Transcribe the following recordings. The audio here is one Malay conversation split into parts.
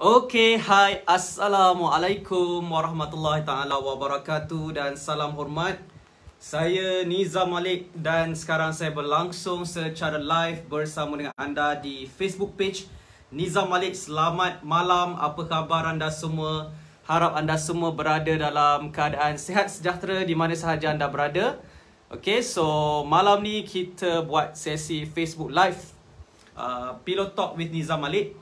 Okay, Hi, Assalamualaikum warahmatullahi taala wabarakatuh dan salam hormat. Saya Nizam Malik dan sekarang saya berlangsung secara live bersama dengan anda di Facebook page Nizam Malik. Selamat malam. Apa khabar anda semua? Harap anda semua berada dalam keadaan sehat sejahtera di mana sahaja anda berada. Okay, so malam ni kita buat sesi Facebook live uh, Pillow Talk with Nizam Malik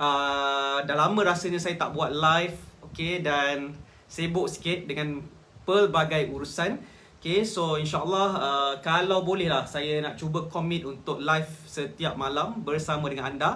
uh, dah lama rasanya saya tak buat live okay dan sibuk sikit dengan pelbagai urusan okay so insyaallah uh, kalau boleh lah saya nak cuba commit untuk live setiap malam bersama dengan anda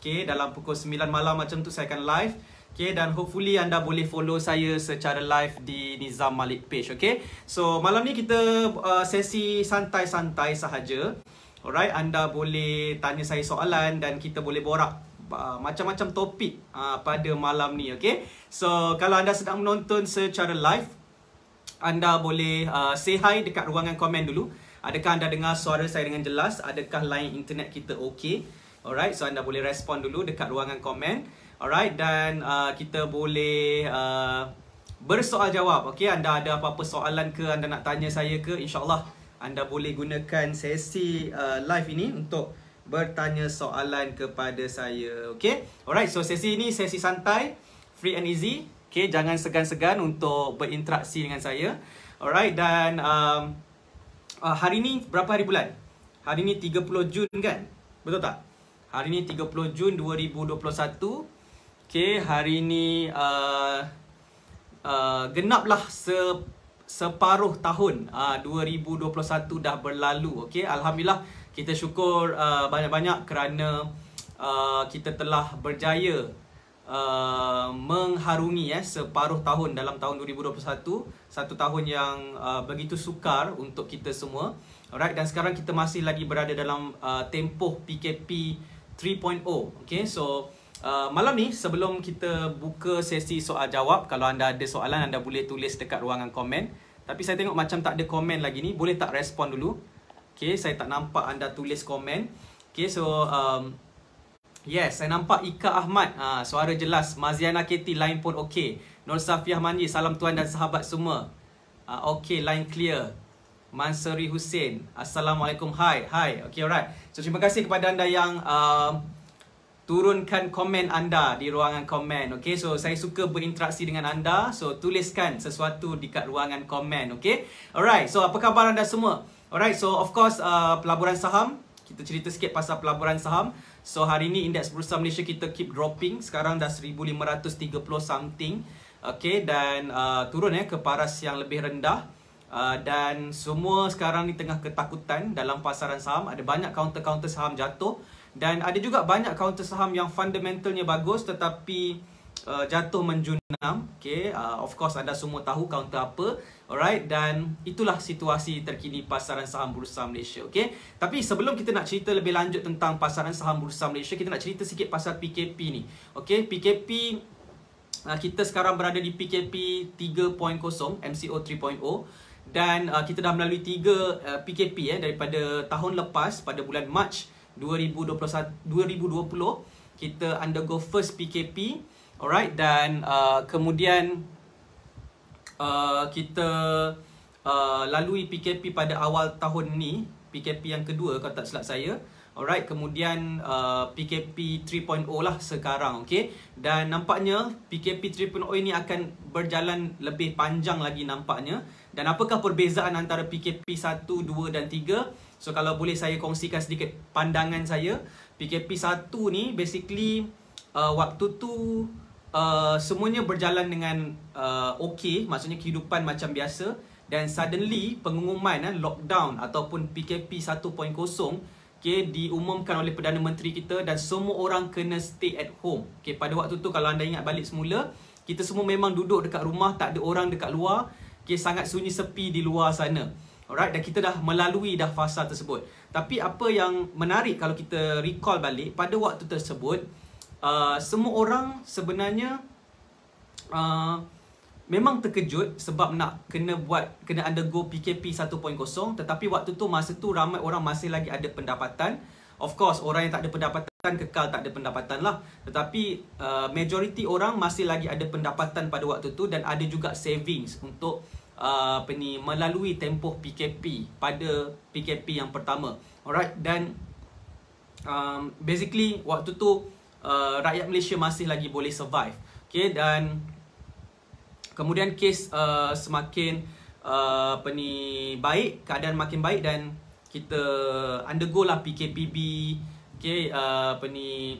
okay dalam pukul 9 malam macam tu saya akan live Okay, dan hopefully anda boleh follow saya secara live di Nizam Malik page, okay? So, malam ni kita uh, sesi santai-santai sahaja. Alright, anda boleh tanya saya soalan dan kita boleh borak Uh, macam-macam topik uh, pada malam ni okay? So kalau anda sedang menonton secara live Anda boleh uh, say hi dekat ruangan komen dulu Adakah anda dengar suara saya dengan jelas? Adakah line internet kita okay? Alright, so anda boleh respon dulu dekat ruangan komen Alright, dan uh, kita boleh uh, bersoal jawab okay? Anda ada apa-apa soalan ke anda nak tanya saya ke InsyaAllah anda boleh gunakan sesi uh, live ini untuk bertanya soalan kepada saya. Okay? Alright, so sesi ini sesi santai, free and easy. Okay, jangan segan-segan untuk berinteraksi dengan saya. Alright, dan um, uh, hari ini berapa hari bulan? Hari ini 30 Jun kan? Betul tak? Hari ini 30 Jun 2021. Okay, hari ini uh, uh, genaplah se separuh tahun ah, uh, 2021 dah berlalu. Okay, Alhamdulillah kita syukur uh, banyak-banyak kerana uh, kita telah berjaya uh, mengharungi eh, separuh tahun dalam tahun 2021 satu tahun yang uh, begitu sukar untuk kita semua alright dan sekarang kita masih lagi berada dalam uh, tempoh PKP 3.0 okay so Uh, malam ni sebelum kita buka sesi soal jawab kalau anda ada soalan anda boleh tulis dekat ruangan komen tapi saya tengok macam tak ada komen lagi ni boleh tak respon dulu Okay, saya tak nampak anda tulis komen. Okay, so um, yes, saya nampak Ika Ahmad. Ha, suara jelas. Maziana Keti, line pun okay. Nur Safiyah Manji, salam tuan dan sahabat semua. Ha, okay, line clear. Mansuri Hussein, Assalamualaikum. Hi, hi. Okay, alright. So, terima kasih kepada anda yang um, turunkan komen anda di ruangan komen. Okay, so saya suka berinteraksi dengan anda. So, tuliskan sesuatu dekat ruangan komen. Okay, alright. So, apa khabar anda semua? Alright, so of course uh, pelaburan saham Kita cerita sikit pasal pelaburan saham So hari ni indeks perusahaan Malaysia kita keep dropping Sekarang dah 1530 something Okay, dan uh, turun ya eh, ke paras yang lebih rendah uh, Dan semua sekarang ni tengah ketakutan dalam pasaran saham Ada banyak counter-counter saham jatuh Dan ada juga banyak counter saham yang fundamentalnya bagus Tetapi uh, jatuh menjunam okay uh, of course anda semua tahu kaunter apa alright dan itulah situasi terkini pasaran saham bursa Malaysia okay tapi sebelum kita nak cerita lebih lanjut tentang pasaran saham bursa Malaysia kita nak cerita sikit pasal PKP ni okay PKP uh, kita sekarang berada di PKP 3.0 MCO 3.0 dan uh, kita dah melalui tiga uh, PKP eh daripada tahun lepas pada bulan Mac 2021 2020 kita undergo first PKP Alright dan uh, kemudian uh, kita uh, lalui PKP pada awal tahun ni PKP yang kedua kalau tak silap saya Alright kemudian uh, PKP 3.0 lah sekarang okay Dan nampaknya PKP 3.0 ini akan berjalan lebih panjang lagi nampaknya Dan apakah perbezaan antara PKP 1, 2 dan 3 So kalau boleh saya kongsikan sedikit pandangan saya PKP 1 ni basically uh, waktu tu uh, semuanya berjalan dengan uh, okey, maksudnya kehidupan macam biasa dan suddenly pengumuman uh, lockdown ataupun PKP 1.0 okay, diumumkan oleh Perdana Menteri kita dan semua orang kena stay at home. Okay, pada waktu tu kalau anda ingat balik semula, kita semua memang duduk dekat rumah, tak ada orang dekat luar, okay, sangat sunyi sepi di luar sana. Alright, dan kita dah melalui dah fasa tersebut. Tapi apa yang menarik kalau kita recall balik, pada waktu tersebut, uh, semua orang sebenarnya uh, memang terkejut sebab nak kena buat kena undergo PKP 1.0 tetapi waktu tu masa tu ramai orang masih lagi ada pendapatan of course orang yang tak ada pendapatan kekal tak ada pendapatan lah tetapi uh, majority orang masih lagi ada pendapatan pada waktu tu dan ada juga savings untuk uh, apa ni melalui tempoh PKP pada PKP yang pertama alright dan um, basically waktu tu uh, rakyat Malaysia masih lagi boleh survive. Okay, dan kemudian kes uh, semakin uh, apa ni, baik, keadaan makin baik dan kita undergo lah PKPB okay, uh, apa ni,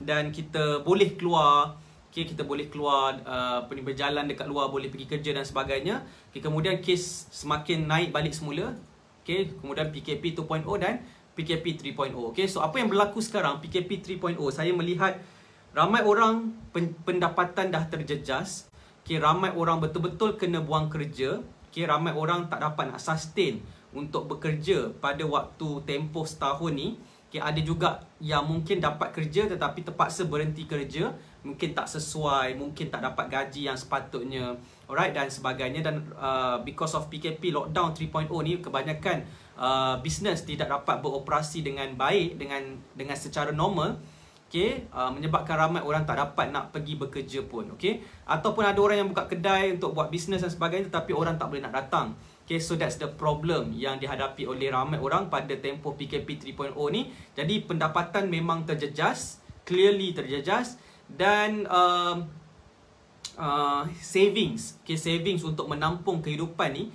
dan kita boleh keluar okay, kita boleh keluar uh, apa ni, berjalan dekat luar, boleh pergi kerja dan sebagainya okay, kemudian kes semakin naik balik semula okay, kemudian PKP 2.0 dan PKP 3.0. Okay, so apa yang berlaku sekarang PKP 3.0? Saya melihat ramai orang pendapatan dah terjejas. Okay, ramai orang betul-betul kena buang kerja. Okay, ramai orang tak dapat nak sustain untuk bekerja pada waktu tempoh setahun ni. Okay, ada juga yang mungkin dapat kerja tetapi terpaksa berhenti kerja. Mungkin tak sesuai, mungkin tak dapat gaji yang sepatutnya. Alright, dan sebagainya. Dan uh, because of PKP lockdown 3.0 ni, kebanyakan uh, bisnes tidak dapat beroperasi dengan baik dengan dengan secara normal okey uh, menyebabkan ramai orang tak dapat nak pergi bekerja pun okey ataupun ada orang yang buka kedai untuk buat bisnes dan sebagainya tetapi orang tak boleh nak datang okay so that's the problem yang dihadapi oleh ramai orang pada tempoh PKP 3.0 ni jadi pendapatan memang terjejas clearly terjejas dan uh, uh, savings okay savings untuk menampung kehidupan ni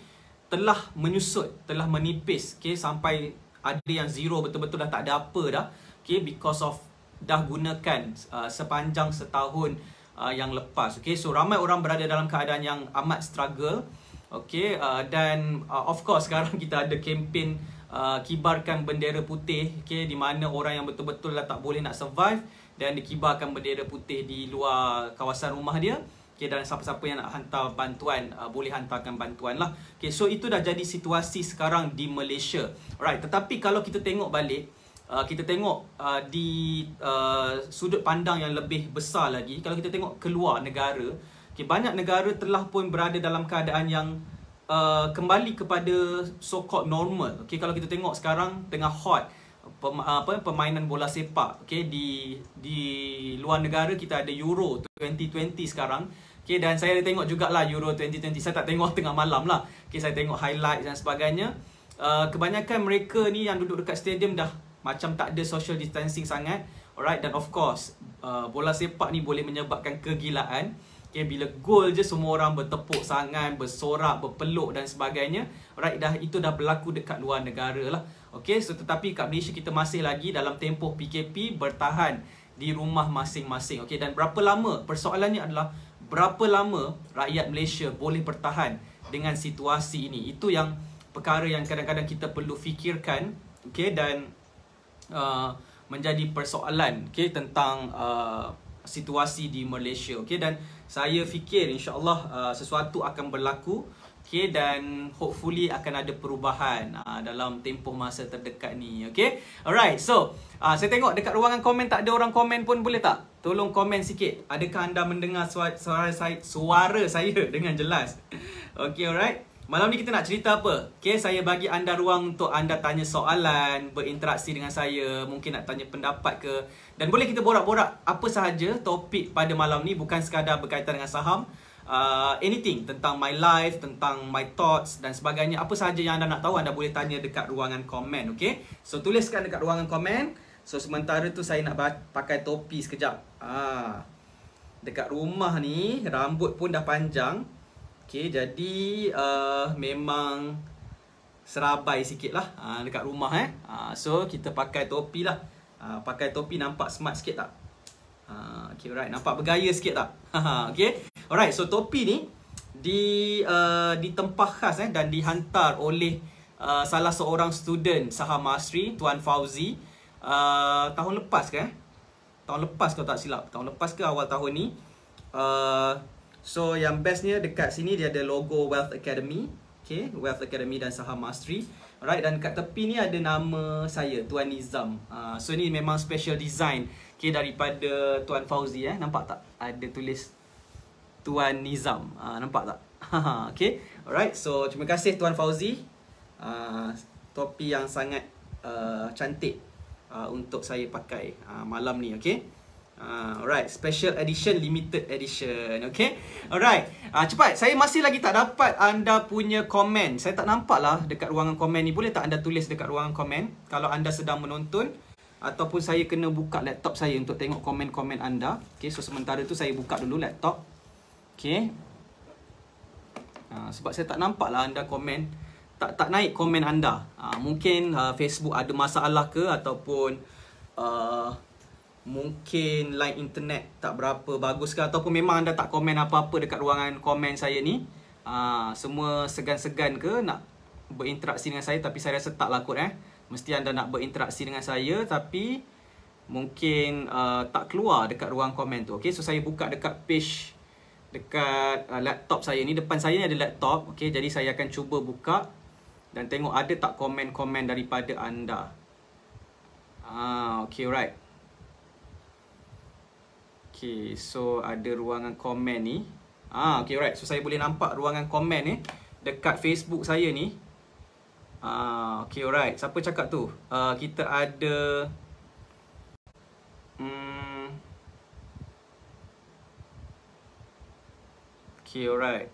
telah menyusut, telah menipis okay, sampai ada yang zero betul-betul dah tak ada apa dah okay, because of dah gunakan uh, sepanjang setahun uh, yang lepas. Okay. So ramai orang berada dalam keadaan yang amat struggle okay, uh, dan uh, of course sekarang kita ada kempen uh, kibarkan bendera putih okay, di mana orang yang betul-betul dah tak boleh nak survive dan dikibarkan bendera putih di luar kawasan rumah dia. Okay, dan siapa-siapa yang nak hantar bantuan uh, boleh hantarkan bantuan lah. Okay, so itu dah jadi situasi sekarang di Malaysia. Alright, tetapi kalau kita tengok balik, uh, kita tengok uh, di uh, sudut pandang yang lebih besar lagi. Kalau kita tengok keluar negara, okay, banyak negara telah pun berada dalam keadaan yang uh, kembali kepada so-called normal. Okay, kalau kita tengok sekarang tengah hot uh, apa permainan bola sepak Okay, di di luar negara kita ada Euro 2020 sekarang Okay, dan saya ada tengok juga lah Euro 2020. Saya tak tengok tengah malam lah. Okay, saya tengok highlight dan sebagainya. Uh, kebanyakan mereka ni yang duduk dekat stadium dah macam tak ada social distancing sangat. Alright, dan of course, uh, bola sepak ni boleh menyebabkan kegilaan. Okay, bila gol je semua orang bertepuk sangan, bersorak, berpeluk dan sebagainya. Alright, dah, itu dah berlaku dekat luar negara lah. Okay, so tetapi kat Malaysia kita masih lagi dalam tempoh PKP bertahan di rumah masing-masing. Okay, dan berapa lama? Persoalannya adalah berapa lama rakyat Malaysia boleh bertahan dengan situasi ini. Itu yang perkara yang kadang-kadang kita perlu fikirkan okay, dan uh, menjadi persoalan okay, tentang uh, situasi di Malaysia. Okay. Dan saya fikir insyaAllah uh, sesuatu akan berlaku Okay, dan hopefully akan ada perubahan uh, dalam tempoh masa terdekat ni. Okay? Alright, so uh, saya tengok dekat ruangan komen tak ada orang komen pun boleh tak? Tolong komen sikit. Adakah anda mendengar suara, suara, saya, suara saya dengan jelas? Okay, alright. Malam ni kita nak cerita apa? Okay, saya bagi anda ruang untuk anda tanya soalan, berinteraksi dengan saya, mungkin nak tanya pendapat ke. Dan boleh kita borak-borak apa sahaja topik pada malam ni bukan sekadar berkaitan dengan saham uh, anything tentang my life, tentang my thoughts dan sebagainya. Apa sahaja yang anda nak tahu, anda boleh tanya dekat ruangan komen, okay? So, tuliskan dekat ruangan komen. So, sementara tu saya nak pakai topi sekejap. Ah, dekat rumah ni, rambut pun dah panjang. Okay, jadi uh, memang serabai sikit lah uh, ah, dekat rumah eh. Uh, so, kita pakai topi lah. Uh, pakai topi nampak smart sikit tak? Uh, okay, right. Nampak bergaya sikit tak? okay. Alright, so topi ni di uh, ditempah khas eh dan dihantar oleh uh, salah seorang student Saham Asri, Tuan Fauzi uh, tahun lepas ke eh? Tahun lepas kalau tak silap. Tahun lepas ke awal tahun ni. Uh, so yang bestnya dekat sini dia ada logo Wealth Academy. Okay, Wealth Academy dan Saham Mastery. Alright, dan kat tepi ni ada nama saya, Tuan Nizam. Uh, so ni memang special design okay, daripada Tuan Fauzi. Eh. Nampak tak? Ada tulis Tuan Nizam. Uh, nampak tak? okay. Alright. So, terima kasih Tuan Fauzi. Uh, topi yang sangat uh, cantik uh, untuk saya pakai uh, malam ni. Okay. Uh, alright, special edition, limited edition Okay, alright uh, Cepat, saya masih lagi tak dapat anda punya komen Saya tak nampak lah dekat ruangan komen ni Boleh tak anda tulis dekat ruangan komen Kalau anda sedang menonton Ataupun saya kena buka laptop saya untuk tengok komen-komen anda Okay, so sementara tu saya buka dulu laptop Okay. Uh, ah, sebab saya tak nampak lah anda komen. Tak tak naik komen anda. Uh, mungkin uh, Facebook ada masalah ke ataupun... Uh, mungkin line internet tak berapa bagus ke ataupun memang anda tak komen apa-apa dekat ruangan komen saya ni. Uh, semua segan-segan ke nak berinteraksi dengan saya tapi saya rasa tak lah kot eh. Mesti anda nak berinteraksi dengan saya tapi mungkin uh, tak keluar dekat ruang komen tu. Okay, so saya buka dekat page dekat uh, laptop saya ni depan saya ni ada laptop okey jadi saya akan cuba buka dan tengok ada tak komen-komen daripada anda ah okey right okey so ada ruangan komen ni ah okey right so saya boleh nampak ruangan komen ni dekat Facebook saya ni ah okey right siapa cakap tu uh, kita ada hmm, Okay, alright.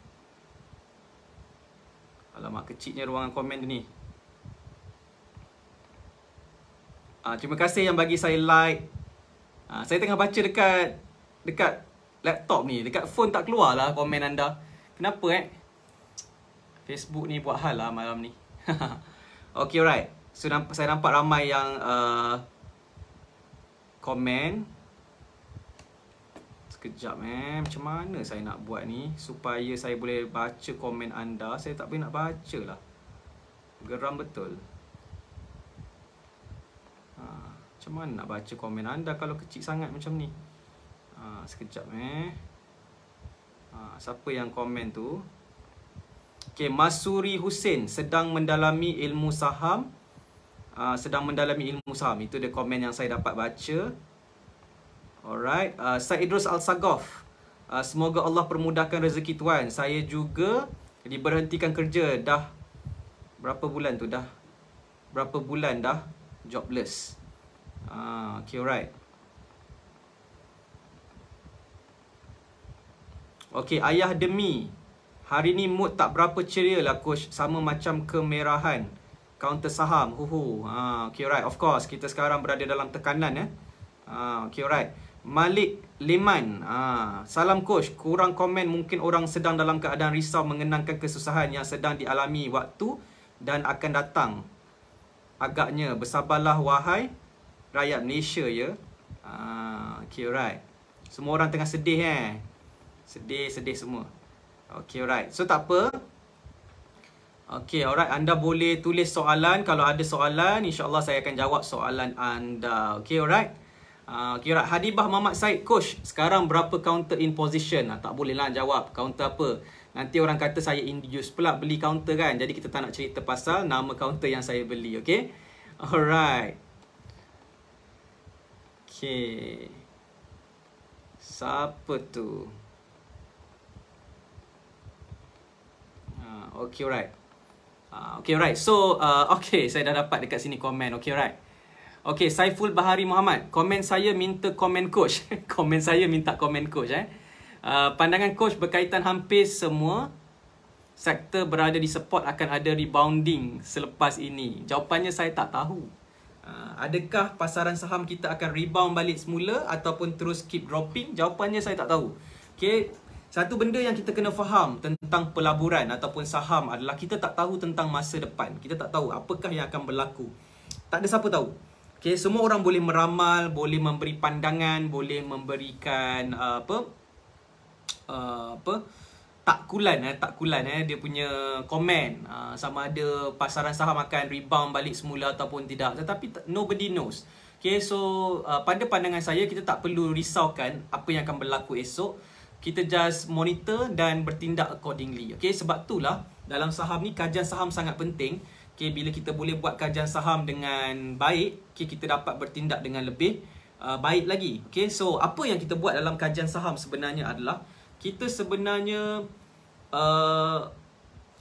Alamak kecilnya ruangan komen tu ni. Ah, terima kasih yang bagi saya like. Ah, saya tengah baca dekat dekat laptop ni. Dekat phone tak keluar lah komen anda. Kenapa eh? Facebook ni buat hal lah malam ni. okay, alright. So, saya nampak ramai yang uh, komen. Sekejap eh Macam mana saya nak buat ni Supaya saya boleh baca komen anda Saya tak boleh nak baca lah Geram betul ha, Macam mana nak baca komen anda Kalau kecil sangat macam ni ha, Sekejap eh ha, Siapa yang komen tu Okay, Masuri Hussein sedang mendalami ilmu saham uh, Sedang mendalami ilmu saham Itu dia komen yang saya dapat baca Alright, uh, Said Idrus Al-Sagof. Uh, semoga Allah permudahkan rezeki tuan. Saya juga diberhentikan kerja dah berapa bulan tu dah berapa bulan dah jobless. uh, okay, alright. Okay, ayah demi. Hari ni mood tak berapa ceria lah coach. Sama macam kemerahan. Counter saham. Uhu. Ah, okay, alright. Of course, kita sekarang berada dalam tekanan. Eh. Ah, okay, alright. Malik Liman. Ha. Salam coach, kurang komen mungkin orang sedang dalam keadaan risau mengenangkan kesusahan yang sedang dialami waktu dan akan datang. Agaknya bersabarlah wahai rakyat Malaysia ya. Ha. Okay alright. Semua orang tengah sedih eh. Sedih, sedih semua. Okay alright. So tak apa. Okay alright. Anda boleh tulis soalan. Kalau ada soalan, insyaAllah saya akan jawab soalan anda. Okay alright okay, ah, Hadibah Muhammad Said Coach Sekarang berapa counter in position ha, Tak boleh lah jawab Counter apa Nanti orang kata saya induce pula beli counter kan Jadi kita tak nak cerita pasal Nama counter yang saya beli Okay Alright Okay Siapa tu ah, Okay, alright. Uh, okay, alright. So, uh, okay, saya dah dapat dekat sini komen. Okay, alright. Okay, Saiful Bahari Muhammad. Komen saya minta komen coach. komen saya minta komen coach. Eh. Uh, pandangan coach berkaitan hampir semua sektor berada di support akan ada rebounding selepas ini. Jawapannya saya tak tahu. Uh, adakah pasaran saham kita akan rebound balik semula ataupun terus keep dropping? Jawapannya saya tak tahu. Okay, satu benda yang kita kena faham tentang pelaburan ataupun saham adalah kita tak tahu tentang masa depan. Kita tak tahu apakah yang akan berlaku. Tak ada siapa tahu. Okay, semua orang boleh meramal, boleh memberi pandangan, boleh memberikan uh, apa? Uh, apa? Takulan eh, takulan eh dia punya komen uh, sama ada pasaran saham akan rebound balik semula ataupun tidak. Tetapi nobody knows. Okay, so uh, pada pandangan saya kita tak perlu risaukan apa yang akan berlaku esok. Kita just monitor dan bertindak accordingly. Okay, sebab itulah dalam saham ni kajian saham sangat penting okay, bila kita boleh buat kajian saham dengan baik, okay, kita dapat bertindak dengan lebih uh, baik lagi. Okay, so apa yang kita buat dalam kajian saham sebenarnya adalah kita sebenarnya uh,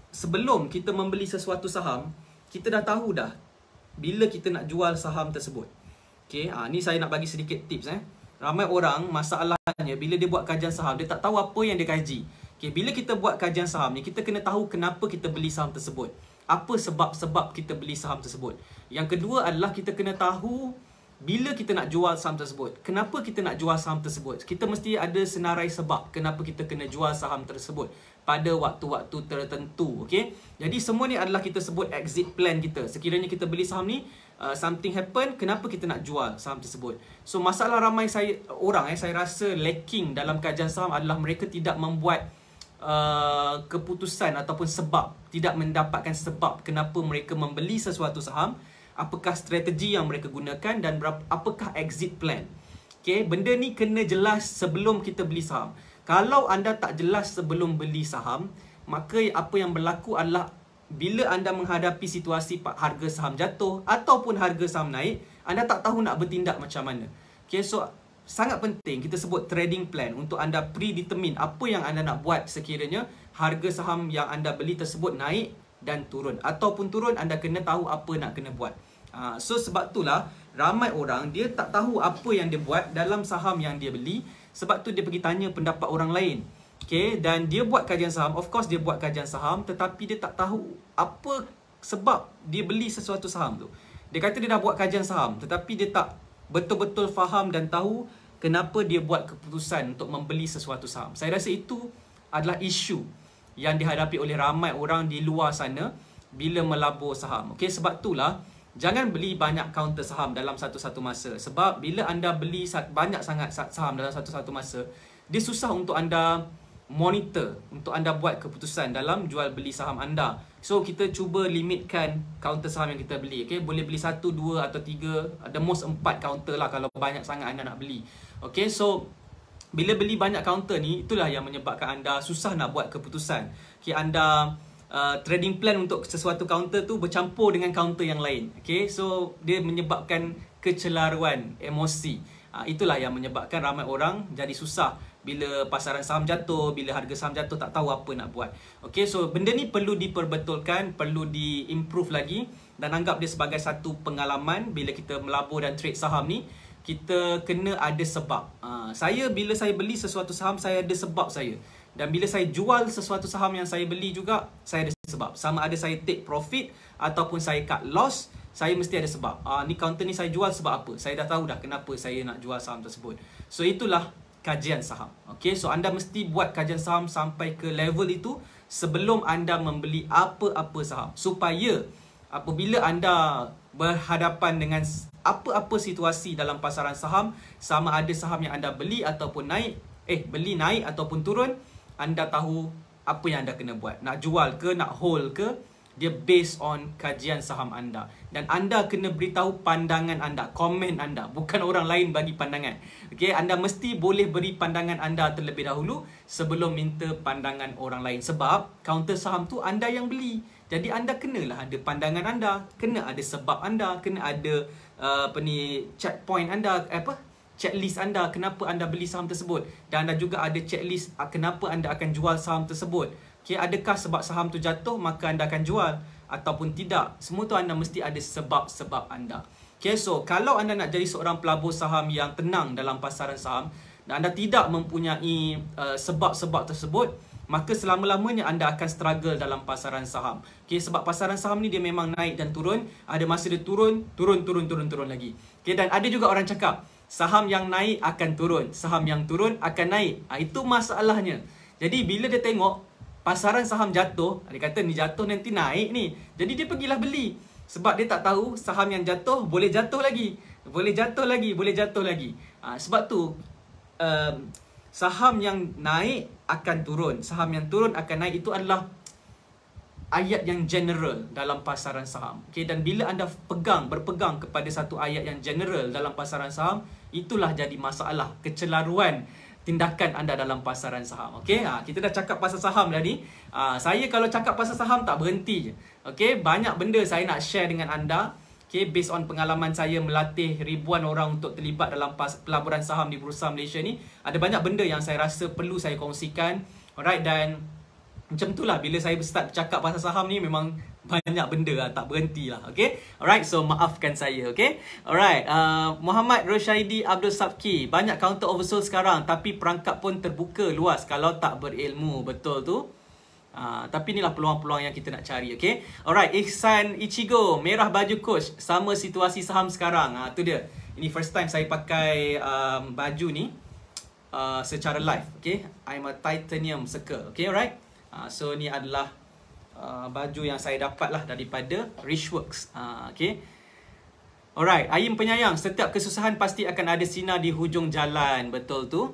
sebelum kita membeli sesuatu saham, kita dah tahu dah bila kita nak jual saham tersebut. Okay, ha, ah, ni saya nak bagi sedikit tips. Eh. Ramai orang masalahnya bila dia buat kajian saham, dia tak tahu apa yang dia kaji. Okay, bila kita buat kajian saham ni, kita kena tahu kenapa kita beli saham tersebut apa sebab-sebab kita beli saham tersebut. Yang kedua adalah kita kena tahu bila kita nak jual saham tersebut. Kenapa kita nak jual saham tersebut? Kita mesti ada senarai sebab kenapa kita kena jual saham tersebut pada waktu-waktu tertentu, Okay? Jadi semua ni adalah kita sebut exit plan kita. Sekiranya kita beli saham ni, uh, something happen, kenapa kita nak jual saham tersebut? So masalah ramai saya orang eh saya rasa lacking dalam kajian saham adalah mereka tidak membuat uh, keputusan ataupun sebab tidak mendapatkan sebab kenapa mereka membeli sesuatu saham apakah strategi yang mereka gunakan dan berapa, apakah exit plan Okay, benda ni kena jelas sebelum kita beli saham kalau anda tak jelas sebelum beli saham maka apa yang berlaku adalah bila anda menghadapi situasi harga saham jatuh ataupun harga saham naik anda tak tahu nak bertindak macam mana Okay, so sangat penting kita sebut trading plan untuk anda predetermine apa yang anda nak buat sekiranya harga saham yang anda beli tersebut naik dan turun ataupun turun anda kena tahu apa nak kena buat. Ah, so sebab itulah ramai orang dia tak tahu apa yang dia buat dalam saham yang dia beli sebab tu dia pergi tanya pendapat orang lain. Okay, dan dia buat kajian saham, of course dia buat kajian saham tetapi dia tak tahu apa sebab dia beli sesuatu saham tu. Dia kata dia dah buat kajian saham tetapi dia tak betul-betul faham dan tahu kenapa dia buat keputusan untuk membeli sesuatu saham. Saya rasa itu adalah isu yang dihadapi oleh ramai orang di luar sana bila melabur saham. Okey, sebab itulah jangan beli banyak kaunter saham dalam satu-satu masa. Sebab bila anda beli banyak sangat saham dalam satu-satu masa, dia susah untuk anda monitor, untuk anda buat keputusan dalam jual beli saham anda So kita cuba limitkan counter saham yang kita beli okay? Boleh beli satu, dua atau tiga, The most empat counter lah kalau banyak sangat anda nak beli okay? So bila beli banyak counter ni Itulah yang menyebabkan anda susah nak buat keputusan okay, Anda uh, trading plan untuk sesuatu counter tu Bercampur dengan counter yang lain okay? So dia menyebabkan kecelaruan emosi uh, Itulah yang menyebabkan ramai orang jadi susah bila pasaran saham jatuh, bila harga saham jatuh tak tahu apa nak buat. Okay, so benda ni perlu diperbetulkan, perlu diimprove lagi dan anggap dia sebagai satu pengalaman bila kita melabur dan trade saham ni, kita kena ada sebab. Ha, saya bila saya beli sesuatu saham, saya ada sebab saya. Dan bila saya jual sesuatu saham yang saya beli juga, saya ada sebab. Sama ada saya take profit ataupun saya cut loss, saya mesti ada sebab. Ah ha, ni counter ni saya jual sebab apa? Saya dah tahu dah kenapa saya nak jual saham tersebut. So itulah kajian saham. Okey, so anda mesti buat kajian saham sampai ke level itu sebelum anda membeli apa-apa saham supaya apabila anda berhadapan dengan apa-apa situasi dalam pasaran saham, sama ada saham yang anda beli ataupun naik, eh beli naik ataupun turun, anda tahu apa yang anda kena buat. Nak jual ke, nak hold ke, dia based on kajian saham anda dan anda kena beritahu pandangan anda komen anda bukan orang lain bagi pandangan Okay, anda mesti boleh beri pandangan anda terlebih dahulu sebelum minta pandangan orang lain sebab kaunter saham tu anda yang beli jadi anda kenalah ada pandangan anda kena ada sebab anda kena ada uh, apa ni checkpoint anda apa checklist anda kenapa anda beli saham tersebut dan anda juga ada checklist uh, kenapa anda akan jual saham tersebut Okay, adakah sebab saham tu jatuh maka anda akan jual ataupun tidak? Semua tu anda mesti ada sebab-sebab anda. Okay, so kalau anda nak jadi seorang pelabur saham yang tenang dalam pasaran saham dan anda tidak mempunyai uh, sebab-sebab uh, tersebut, maka selama-lamanya anda akan struggle dalam pasaran saham. Okay, sebab pasaran saham ni dia memang naik dan turun. Ada masa dia turun, turun, turun, turun, turun lagi. Okay, dan ada juga orang cakap, saham yang naik akan turun. Saham yang turun akan naik. Ha, itu masalahnya. Jadi bila dia tengok pasaran saham jatuh, dia kata ni jatuh nanti naik ni. Jadi dia pergilah beli. Sebab dia tak tahu saham yang jatuh boleh jatuh lagi. Boleh jatuh lagi, boleh jatuh lagi. Ha, sebab tu, um, saham yang naik akan turun. Saham yang turun akan naik itu adalah ayat yang general dalam pasaran saham. Okay, dan bila anda pegang, berpegang kepada satu ayat yang general dalam pasaran saham, itulah jadi masalah, kecelaruan tindakan anda dalam pasaran saham. Okey, ha, kita dah cakap pasal saham dah ni. Ha, saya kalau cakap pasal saham tak berhenti je. Okey, banyak benda saya nak share dengan anda. Okey, based on pengalaman saya melatih ribuan orang untuk terlibat dalam pas- pelaburan saham di Bursa Malaysia ni, ada banyak benda yang saya rasa perlu saya kongsikan. Alright dan macam itulah bila saya start cakap pasal saham ni memang banyak benda lah, tak berhenti lah, okay? Alright, so maafkan saya, okay? Alright, uh, Muhammad Roshaidi Abdul Sabki, banyak counter oversold sekarang tapi perangkap pun terbuka luas kalau tak berilmu, betul tu? Uh, tapi inilah peluang-peluang yang kita nak cari, okay? Alright, Ihsan Ichigo, merah baju coach, sama situasi saham sekarang, uh, tu dia. Ini first time saya pakai um, baju ni uh, secara live, okay? I'm a titanium circle, okay, alright? Uh, so, ni adalah Uh, baju yang saya dapat lah daripada Richworks. Uh, okay. Alright, Ayim penyayang, setiap kesusahan pasti akan ada sinar di hujung jalan. Betul tu?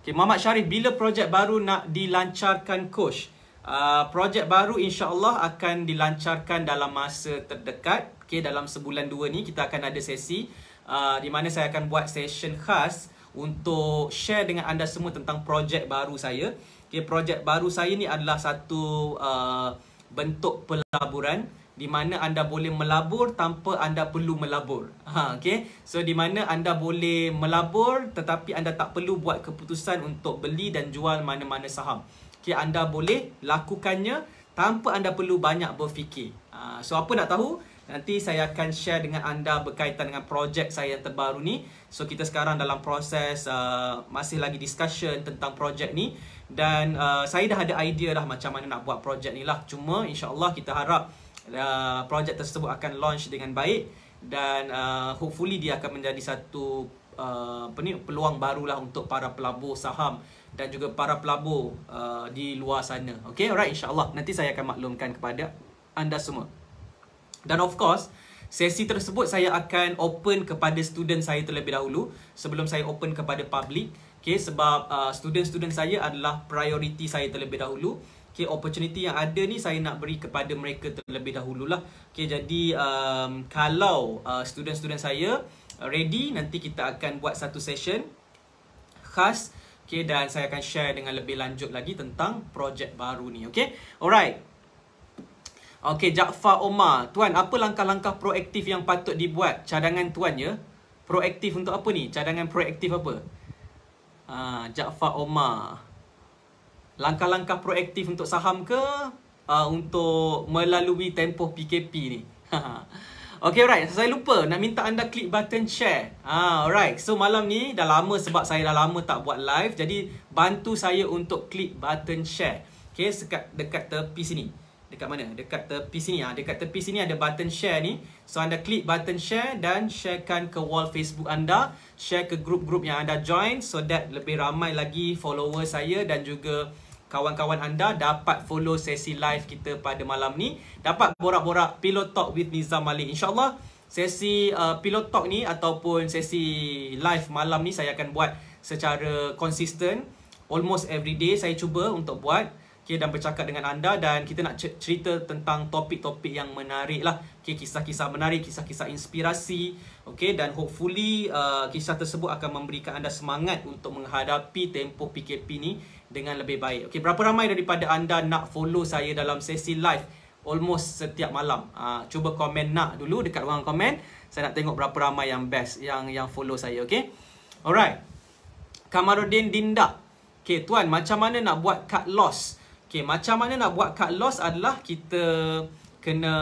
Okay, Muhammad Syarif, bila projek baru nak dilancarkan coach? Uh, projek baru insya Allah akan dilancarkan dalam masa terdekat. Okay, dalam sebulan dua ni kita akan ada sesi uh, di mana saya akan buat session khas uh, untuk share dengan anda semua tentang projek baru saya. Okay, projek baru saya ni adalah satu uh, bentuk pelaburan di mana anda boleh melabur tanpa anda perlu melabur. Ha, okay? So di mana anda boleh melabur tetapi anda tak perlu buat keputusan untuk beli dan jual mana-mana saham. Okay, anda boleh lakukannya tanpa anda perlu banyak berfikir. Ha, so apa nak tahu? Nanti saya akan share dengan anda berkaitan dengan projek saya yang terbaru ni. So kita sekarang dalam proses uh, masih lagi discussion tentang projek ni dan uh, saya dah ada idea dah macam mana nak buat projek ni lah. Cuma insya-Allah kita harap uh, projek tersebut akan launch dengan baik dan uh, hopefully dia akan menjadi satu uh, apa ni peluang barulah untuk para pelabur saham dan juga para pelabur uh, di luar sana. Okay, alright insya-Allah nanti saya akan maklumkan kepada anda semua. Dan of course, sesi tersebut saya akan open kepada student saya terlebih dahulu sebelum saya open kepada public. Okay, sebab uh, student-student saya adalah priority saya terlebih dahulu. Okay, opportunity yang ada ni saya nak beri kepada mereka terlebih dahulu lah. Okay, jadi um, kalau uh, student-student saya ready, nanti kita akan buat satu session khas. Okay, dan saya akan share dengan lebih lanjut lagi tentang projek baru ni. Okay, alright. Okey, Jaafar Omar. Tuan, apa langkah-langkah proaktif yang patut dibuat cadangan tuan ya? Proaktif untuk apa ni? Cadangan proaktif apa? Ha, ah, Jaafar Omar. Langkah-langkah proaktif untuk saham ke? Uh, untuk melalui tempoh PKP ni. okay, alright. Saya lupa nak minta anda klik button share. Ah, alright. So, malam ni dah lama sebab saya dah lama tak buat live. Jadi, bantu saya untuk klik button share. Okay, dekat tepi sini dekat mana? Dekat tepi sini ah. Dekat tepi sini ada button share ni. So anda klik button share dan sharekan ke wall Facebook anda, share ke grup-grup yang anda join so that lebih ramai lagi follower saya dan juga kawan-kawan anda dapat follow sesi live kita pada malam ni, dapat borak-borak pillow talk with Nizam Malik. insya sesi uh, pillow talk ni ataupun sesi live malam ni saya akan buat secara konsisten almost every day saya cuba untuk buat okay, dan bercakap dengan anda dan kita nak cerita tentang topik-topik yang menarik lah. Okay, kisah-kisah menarik, kisah-kisah inspirasi okay, dan hopefully uh, kisah tersebut akan memberikan anda semangat untuk menghadapi tempoh PKP ni dengan lebih baik. Okay, berapa ramai daripada anda nak follow saya dalam sesi live almost setiap malam? Uh, cuba komen nak dulu dekat ruang komen. Saya nak tengok berapa ramai yang best yang yang follow saya. Okay? Alright. Kamarudin Dinda. Okay, tuan, macam mana nak buat cut loss? Okay, macam mana nak buat cut loss adalah kita kena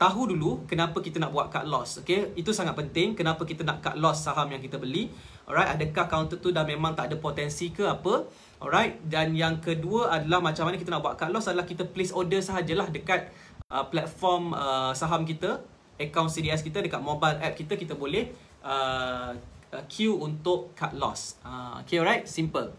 tahu dulu kenapa kita nak buat cut loss. Okay, itu sangat penting. Kenapa kita nak cut loss saham yang kita beli. Alright, adakah counter tu dah memang tak ada potensi ke apa? Alright, dan yang kedua adalah macam mana kita nak buat cut loss adalah kita place order sahajalah dekat uh, platform uh, saham kita, account CDS kita, dekat mobile app kita, kita boleh uh, uh, queue untuk cut loss. Uh, okay, alright, simple.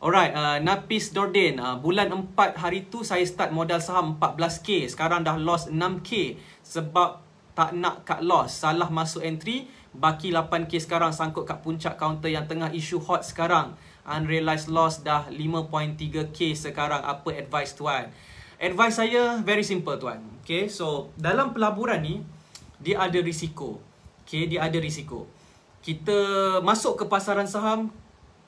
Alright, uh, Napis Dordain, uh, bulan 4 hari tu saya start modal saham 14k, sekarang dah loss 6k sebab tak nak cut loss, salah masuk entry, baki 8k sekarang sangkut kat puncak counter yang tengah isu hot sekarang. Unrealized loss dah 5.3k sekarang, apa advice tuan? Advice saya very simple tuan. Okay, so dalam pelaburan ni, dia ada risiko. Okay, dia ada risiko. Kita masuk ke pasaran saham,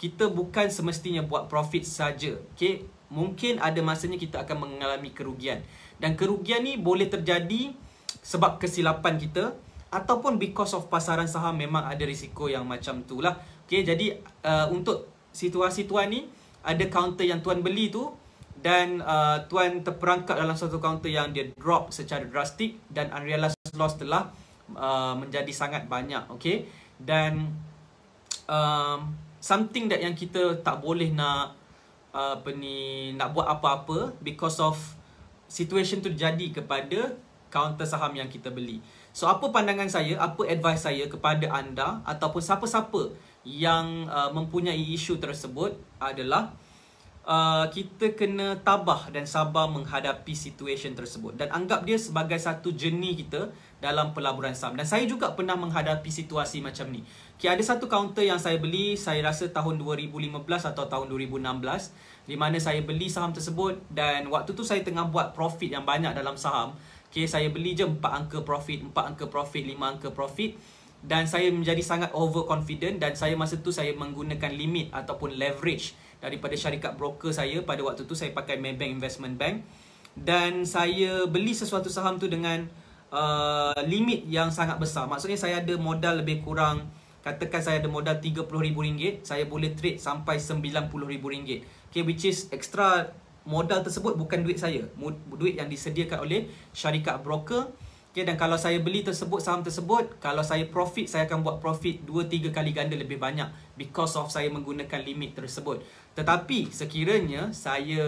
kita bukan semestinya buat profit saja. Okay? Mungkin ada masanya kita akan mengalami kerugian. Dan kerugian ni boleh terjadi sebab kesilapan kita ataupun because of pasaran saham memang ada risiko yang macam tu lah. Okay, jadi uh, untuk situasi tuan ni, ada counter yang tuan beli tu dan uh, tuan terperangkap dalam satu counter yang dia drop secara drastik dan unrealized loss telah uh, menjadi sangat banyak. Okay, dan... Um, something that yang kita tak boleh nak apa ni nak buat apa-apa because of situation tu jadi kepada counter saham yang kita beli. So apa pandangan saya, apa advice saya kepada anda ataupun siapa-siapa yang uh, mempunyai isu tersebut adalah Uh, kita kena tabah dan sabar menghadapi situasi tersebut dan anggap dia sebagai satu jenis kita dalam pelaburan saham. Dan saya juga pernah menghadapi situasi macam ni. Okay, ada satu kaunter yang saya beli, saya rasa tahun 2015 atau tahun 2016 di mana saya beli saham tersebut dan waktu tu saya tengah buat profit yang banyak dalam saham. Okay, saya beli je 4 angka profit, 4 angka profit, 5 angka profit dan saya menjadi sangat overconfident dan saya masa tu saya menggunakan limit ataupun leverage daripada syarikat broker saya pada waktu tu saya pakai Maybank Investment Bank dan saya beli sesuatu saham tu dengan uh, limit yang sangat besar. Maksudnya saya ada modal lebih kurang katakan saya ada modal RM30,000, saya boleh trade sampai RM90,000. Okay, which is extra modal tersebut bukan duit saya. Duit yang disediakan oleh syarikat broker. Okay, dan kalau saya beli tersebut saham tersebut, kalau saya profit, saya akan buat profit 2-3 kali ganda lebih banyak because of saya menggunakan limit tersebut. Tetapi sekiranya saya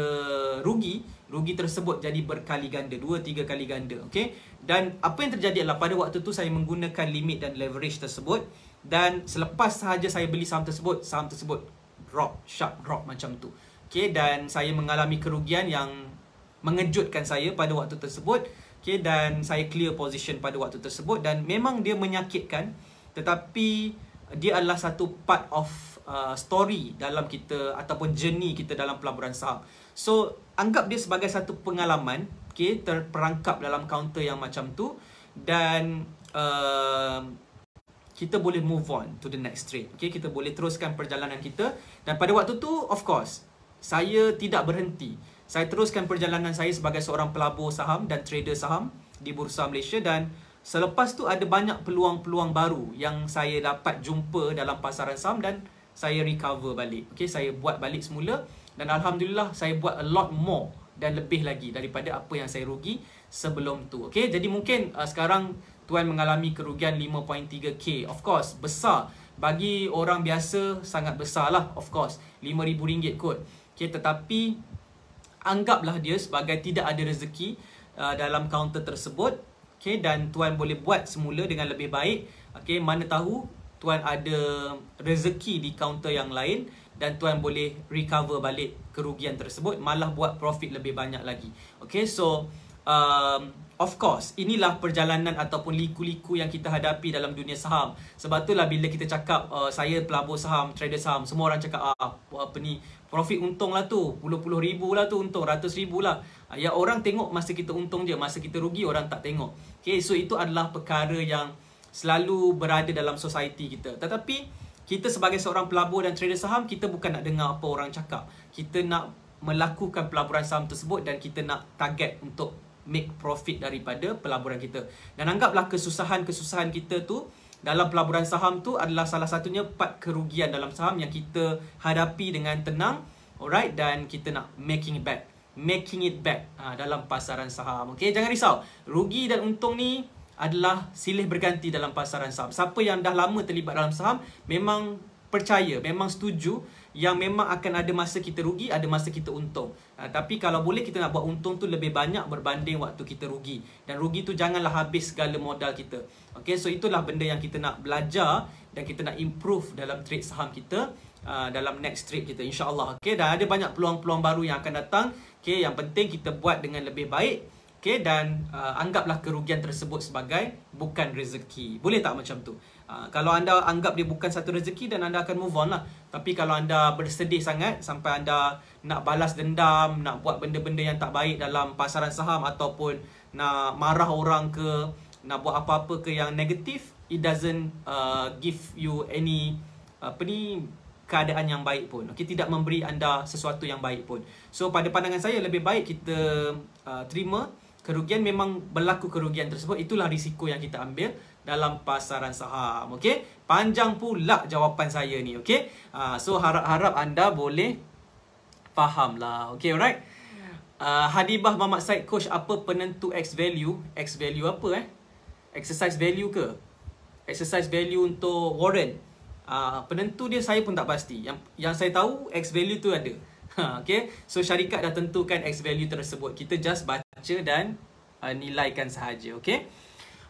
rugi, rugi tersebut jadi berkali ganda, 2-3 kali ganda. Okay? Dan apa yang terjadi adalah pada waktu tu saya menggunakan limit dan leverage tersebut dan selepas sahaja saya beli saham tersebut, saham tersebut drop, sharp drop macam tu. Okay, dan saya mengalami kerugian yang mengejutkan saya pada waktu tersebut okay, dan saya clear position pada waktu tersebut dan memang dia menyakitkan tetapi dia adalah satu part of uh, story dalam kita ataupun journey kita dalam pelaburan saham. So anggap dia sebagai satu pengalaman okay, terperangkap dalam counter yang macam tu dan uh, kita boleh move on to the next trade. Okay, kita boleh teruskan perjalanan kita dan pada waktu tu of course saya tidak berhenti. Saya teruskan perjalanan saya sebagai seorang pelabur saham dan trader saham di Bursa Malaysia dan selepas tu ada banyak peluang-peluang baru yang saya dapat jumpa dalam pasaran saham dan saya recover balik. Okay, saya buat balik semula dan alhamdulillah saya buat a lot more dan lebih lagi daripada apa yang saya rugi sebelum tu. Okay, jadi mungkin uh, sekarang tuan mengalami kerugian 5.3k. Of course, besar bagi orang biasa sangat besar lah. of course. RM5000 kot. Okay, tetapi anggaplah dia sebagai tidak ada rezeki uh, dalam kaunter tersebut okay, dan tuan boleh buat semula dengan lebih baik okay, mana tahu tuan ada rezeki di kaunter yang lain dan tuan boleh recover balik kerugian tersebut malah buat profit lebih banyak lagi okay, so um, of course inilah perjalanan ataupun liku-liku yang kita hadapi dalam dunia saham sebab itulah bila kita cakap uh, saya pelabur saham trader saham semua orang cakap ah, apa, apa ni profit untung lah tu puluh-puluh ribu lah tu untung ratus ribu lah ya orang tengok masa kita untung je masa kita rugi orang tak tengok okay so itu adalah perkara yang selalu berada dalam society kita tetapi kita sebagai seorang pelabur dan trader saham kita bukan nak dengar apa orang cakap kita nak melakukan pelaburan saham tersebut dan kita nak target untuk make profit daripada pelaburan kita dan anggaplah kesusahan-kesusahan kita tu dalam pelaburan saham tu adalah salah satunya part kerugian dalam saham yang kita hadapi dengan tenang alright dan kita nak making it back making it back ha, dalam pasaran saham okey jangan risau rugi dan untung ni adalah silih berganti dalam pasaran saham siapa yang dah lama terlibat dalam saham memang percaya memang setuju yang memang akan ada masa kita rugi, ada masa kita untung. Uh, tapi kalau boleh kita nak buat untung tu lebih banyak berbanding waktu kita rugi. Dan rugi tu janganlah habis segala modal kita. Okay, so itulah benda yang kita nak belajar dan kita nak improve dalam trade saham kita uh, dalam next trade kita insyaAllah. Okay, dan ada banyak peluang-peluang baru yang akan datang. Okay, yang penting kita buat dengan lebih baik. Okay, dan uh, anggaplah kerugian tersebut sebagai bukan rezeki. Boleh tak macam tu? Ah, kalau anda anggap dia bukan satu rezeki dan anda akan move on lah. Tapi kalau anda bersedih sangat sampai anda nak balas dendam, nak buat benda-benda yang tak baik dalam pasaran saham ataupun nak marah orang ke, nak buat apa-apa ke yang negatif, it doesn't uh, give you any uh, apa ni keadaan yang baik pun. Okay, tidak memberi anda sesuatu yang baik pun. So pada pandangan saya lebih baik kita uh, terima kerugian memang berlaku kerugian tersebut itulah risiko yang kita ambil dalam pasaran saham. Okey? Panjang pula jawapan saya ni. Okey? Uh, so, harap-harap anda boleh faham lah. Okey, alright? Uh, Hadibah Mamat Said Coach, apa penentu X value? X value apa eh? Exercise value ke? Exercise value untuk warrant? Uh, penentu dia saya pun tak pasti. Yang yang saya tahu, X value tu ada. Ha, okay? So, syarikat dah tentukan X value tersebut. Kita just baca dan uh, nilaikan sahaja. Okay?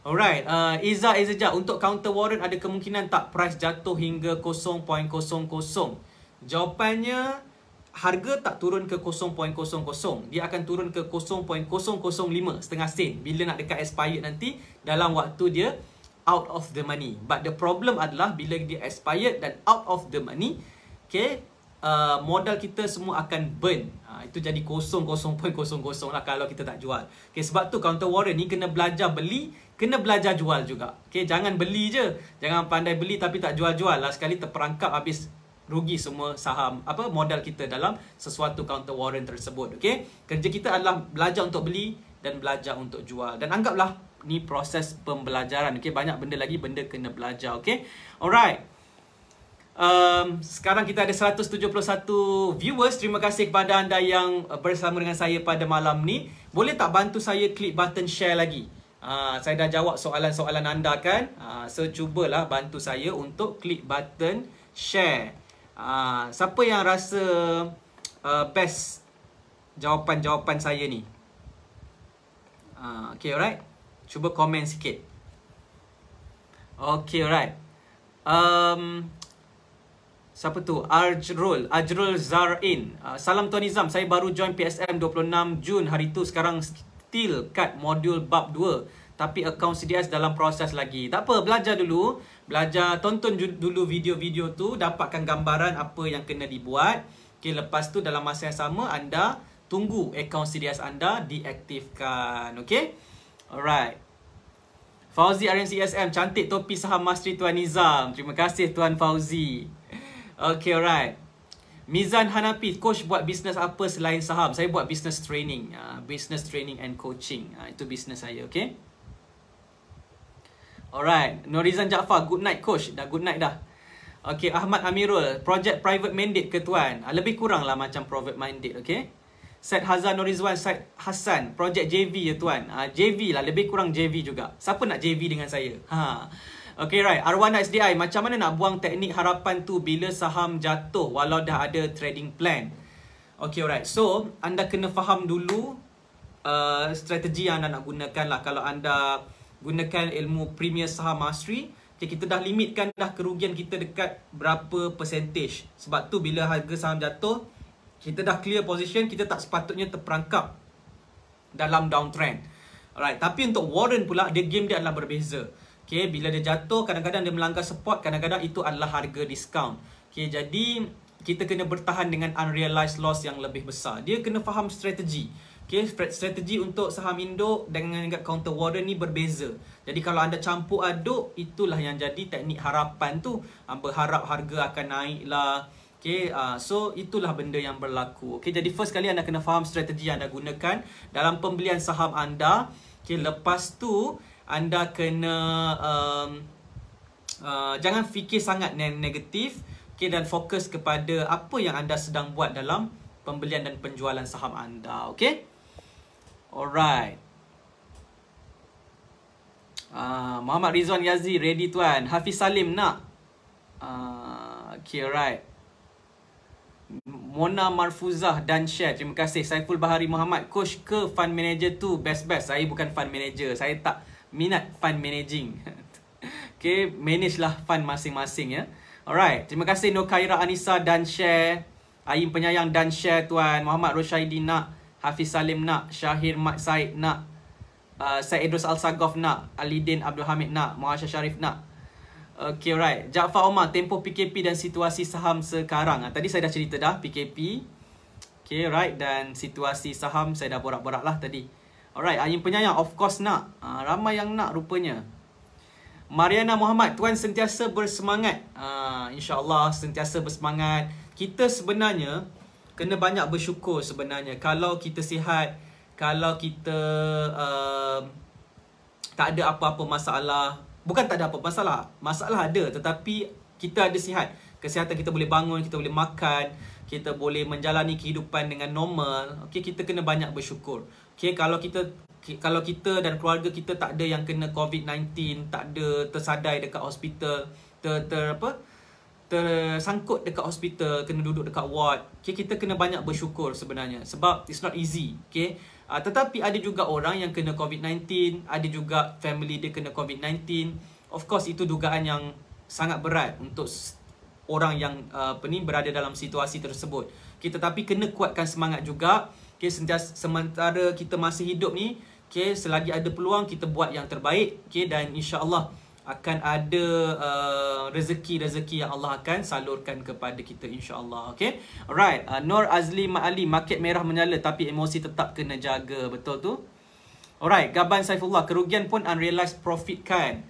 Alright, uh, Iza Izzah, untuk counter warrant ada kemungkinan tak price jatuh hingga 0.00? Jawapannya, harga tak turun ke 0.00. Dia akan turun ke 0.005 setengah sen bila nak dekat expired nanti dalam waktu dia out of the money. But the problem adalah bila dia expired dan out of the money, okay, uh, modal kita semua akan burn. Ha, itu jadi 0.00 lah kalau kita tak jual. Okay, sebab tu counter warrant ni kena belajar beli kena belajar jual juga. Okay, jangan beli je. Jangan pandai beli tapi tak jual-jual. Last kali terperangkap habis rugi semua saham apa modal kita dalam sesuatu counter warrant tersebut. Okay, kerja kita adalah belajar untuk beli dan belajar untuk jual. Dan anggaplah ni proses pembelajaran. Okay, banyak benda lagi benda kena belajar. Okay, alright. Um, sekarang kita ada 171 viewers Terima kasih kepada anda yang bersama dengan saya pada malam ni Boleh tak bantu saya klik button share lagi Ah, saya dah jawab soalan-soalan anda kan? Ha, so, cubalah bantu saya untuk klik button share. Ha, siapa yang rasa uh, best jawapan-jawapan saya ni? Ha, okay, alright. Cuba komen sikit. Okay, alright. Um, siapa tu? Arjrul. Arjrul Zarin. Uh, salam Tuan Nizam. Saya baru join PSM 26 Jun hari tu. Sekarang still kat modul bab 2 tapi account CDS dalam proses lagi. Tak apa, belajar dulu. Belajar, tonton dulu video-video tu. Dapatkan gambaran apa yang kena dibuat. Okay, lepas tu dalam masa yang sama, anda tunggu account CDS anda diaktifkan. Okay? Alright. Fauzi RMCSM, cantik topi saham Masri Tuan Nizam. Terima kasih Tuan Fauzi. Okay, alright. Mizan Hanapi, coach buat bisnes apa selain saham? Saya buat bisnes training. Uh, ah, bisnes training and coaching. Uh, itu bisnes saya, okay? Alright, Norizan Jaafar, good night coach. Dah good night dah. Okay, Ahmad Amirul, project private mandate ke tuan? Uh, lebih kurang lah macam private mandate, okay? Syed Hazan Norizwan, Syed Hassan, project JV ya tuan. Uh, JV lah, lebih kurang JV juga. Siapa nak JV dengan saya? Haa. Okay right, Arwana SDI, macam mana nak buang teknik harapan tu bila saham jatuh walau dah ada trading plan? Okay alright, so anda kena faham dulu uh, strategi yang anda nak gunakan lah. Kalau anda gunakan ilmu premier saham mastery, okay, kita dah limitkan dah kerugian kita dekat berapa percentage. Sebab tu bila harga saham jatuh, kita dah clear position, kita tak sepatutnya terperangkap dalam downtrend. Alright, tapi untuk Warren pula, dia game dia adalah berbeza. Okay, bila dia jatuh, kadang-kadang dia melanggar support, kadang-kadang itu adalah harga discount. Okay, jadi kita kena bertahan dengan unrealized loss yang lebih besar. Dia kena faham strategi. Okay, strategi untuk saham Indo dengan counter warden ni berbeza. Jadi kalau anda campur aduk, itulah yang jadi teknik harapan tu. Ah, berharap harga akan naik lah. Okay, uh, ah, so itulah benda yang berlaku. Okay, jadi first kali anda kena faham strategi yang anda gunakan dalam pembelian saham anda. Okay, lepas tu anda kena um, uh, jangan fikir sangat yang negatif okay, dan fokus kepada apa yang anda sedang buat dalam pembelian dan penjualan saham anda. Okay? Alright. Uh, Muhammad Rizwan Yazi, ready tuan. Hafiz Salim nak. Uh, okay, alright. Mona Marfuzah dan share. Terima kasih. Saiful Bahari Muhammad, coach ke fund manager tu? Best-best. Saya bukan fund manager. Saya tak minat fund managing. okay, manage lah fund masing-masing ya. Alright, terima kasih Nokaira Anissa dan share. Aim penyayang dan share tuan. Muhammad Roshaidi nak. Hafiz Salim nak. Syahir Mat Said nak. Uh, Syed Idris Al-Sagof nak. Alidin Abdul Hamid nak. Muhasyar Sharif nak. Okay, alright. Jaafar Omar, tempoh PKP dan situasi saham sekarang. Ah, tadi saya dah cerita dah PKP. Okay, right Dan situasi saham saya dah borak-borak lah tadi. Alright, Ayin penyayang of course nak. Ha, ramai yang nak rupanya. Mariana Muhammad, tuan sentiasa bersemangat. Ha, InsyaAllah sentiasa bersemangat. Kita sebenarnya kena banyak bersyukur sebenarnya. Kalau kita sihat, kalau kita uh, tak ada apa-apa masalah. Bukan tak ada apa masalah. Masalah ada tetapi kita ada sihat. Kesihatan kita boleh bangun, kita boleh makan. Kita boleh menjalani kehidupan dengan normal. Okay, kita kena banyak bersyukur. Okay, kalau kita kalau kita dan keluarga kita tak ada yang kena COVID-19, tak ada tersadai dekat hospital, ter, ter apa? tersangkut dekat hospital, kena duduk dekat ward. Okay, kita kena banyak bersyukur sebenarnya sebab it's not easy. Okay. Uh, tetapi ada juga orang yang kena COVID-19, ada juga family dia kena COVID-19. Of course itu dugaan yang sangat berat untuk orang yang uh, apa ni, berada dalam situasi tersebut. Okay, tetapi kena kuatkan semangat juga okay, sentiasa sementara kita masih hidup ni okay, selagi ada peluang kita buat yang terbaik okay, dan Allah akan ada uh, rezeki-rezeki yang Allah akan salurkan kepada kita insya Allah. Okay. alright uh, nur azli maali market merah menyala tapi emosi tetap kena jaga betul tu alright gaban saifullah kerugian pun unrealized profit kan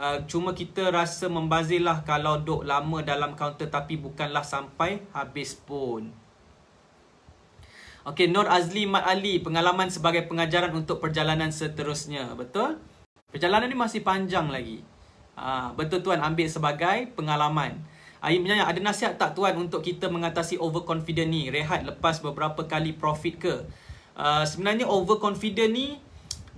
uh, cuma kita rasa membazirlah kalau duk lama dalam kaunter tapi bukanlah sampai habis pun Okey, Nur Azli Mat Ali, pengalaman sebagai pengajaran untuk perjalanan seterusnya. Betul? Perjalanan ni masih panjang lagi. Ha, betul tuan, ambil sebagai pengalaman. Ayah menanya, ada nasihat tak tuan untuk kita mengatasi overconfident ni? Rehat lepas beberapa kali profit ke? Uh, sebenarnya overconfident ni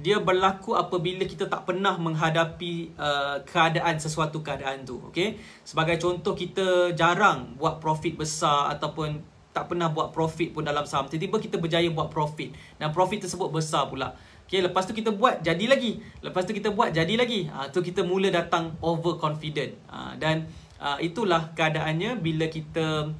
dia berlaku apabila kita tak pernah menghadapi uh, keadaan sesuatu keadaan tu Okay. sebagai contoh kita jarang buat profit besar ataupun tak pernah buat profit pun dalam saham. Tiba-tiba kita berjaya buat profit dan profit tersebut besar pula. Okay, lepas tu kita buat jadi lagi. Lepas tu kita buat jadi lagi. Ha, tu kita mula datang overconfident. Ha, dan ha, itulah keadaannya bila kita